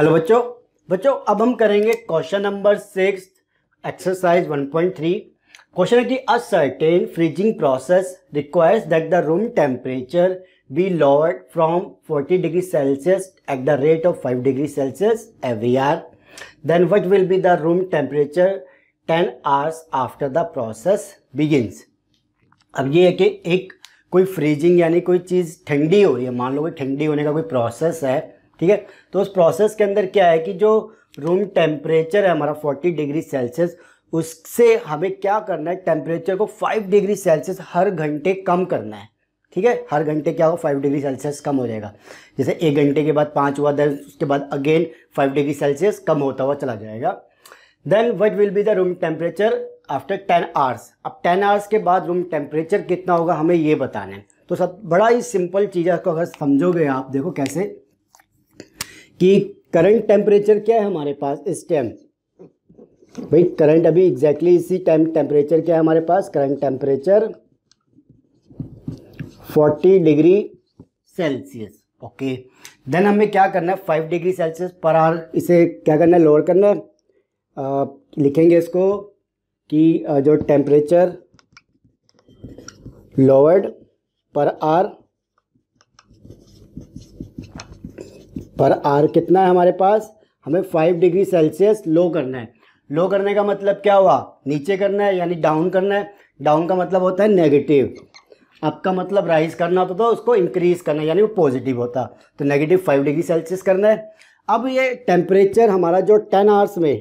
hello बच्चों बच्चों अब हम करेंगे question number six exercise 1.3 question है कि a certain freezing process requires that the room temperature be lowered from 40 degree Celsius at the rate of 5 degree Celsius every hour then what will be the room temperature 10 hours after the process begins अब ये है कि एक कोई freezing यानी कोई चीज़ ठंडी हो रही है मान लो कि ठंडी होने का कोई प्रोसेस है ठीक है तो उस प्रोसेस के अंदर क्या है कि जो रूम टेम्परेचर है हमारा 40 डिग्री सेल्सियस उससे हमें क्या करना है टेम्परेचर को 5 डिग्री सेल्सियस हर घंटे कम करना है ठीक है हर घंटे क्या होगा फाइव डिग्री सेल्सियस कम हो जाएगा जैसे एक घंटे के बाद पाँच हुआ देन उसके बाद अगेन फाइव डिग्री सेल्सियस कम होता हुआ चला जाएगा then what will be the room temperature after ten hours अब टेन आवर्स के बाद रूम टेम्परेचर कितना होगा हमें ये बताना है तो सब बड़ा ही सिंपल चीज़ है अगर समझोगे आप देखो कैसे कि करंट टेम्परेचर क्या है हमारे पास इस टाइम भाई करंट अभी एग्जैक्टली exactly इसी टाइम टेम्परेचर क्या है हमारे पास current temperature 40 degree Celsius okay then हमें क्या करना है 5 डिग्री सेल्सियस पर आवर इसे क्या करना है लोअर करना है आ, लिखेंगे इसको कि जो temperature lowered per hour per hour कितना है हमारे पास हमें फाइव डिग्री सेल्सियस लो करना है लो करने का मतलब क्या हुआ नीचे करना है यानी डाउन करना है डाउन का मतलब होता है नेगेटिव अप का मतलब राइज करना होता था उसको इंक्रीज करना यानी वो पॉजिटिव होता तो नेगेटिव फाइव डिग्री सेल्सियस करना है अब ये टेम्परेचर हमारा जो टेन आवर्स में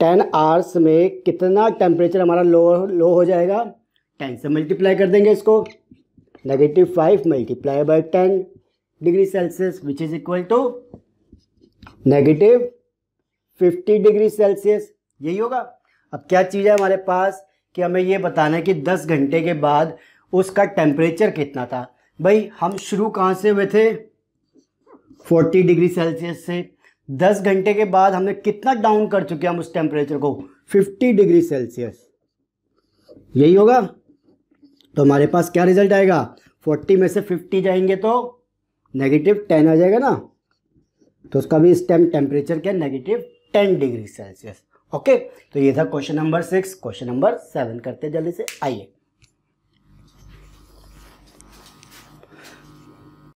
टेन आवर्स में कितना टेम्परेचर हमारा लो लो हो जाएगा टेन से मल्टीप्लाई कर देंगे इसको negative five multiply by ten degree Celsius which is equal to negative 50 degree Celsius यही होगा अब क्या चीज़ है हमारे पास कि हमें ये बताना है कि 10 घंटे के बाद उसका टेम्परेचर कितना था भाई हम शुरू कहाँ से हुए थे 40 डिग्री सेल्सियस से 10 घंटे के बाद हमने कितना डाउन कर चुके हम उस टेम्परेचर को 50 डिग्री सेल्सियस यही होगा तो हमारे पास क्या रिजल्ट आएगा 40 में से 50 जाएंगे तो नेगेटिव टेन आ जाएगा ना तो उसका भी इस टाइम टेम्परेचर क्या negative ten degree Celsius okay तो ये था question number six question number seven करते जल्दी से आइए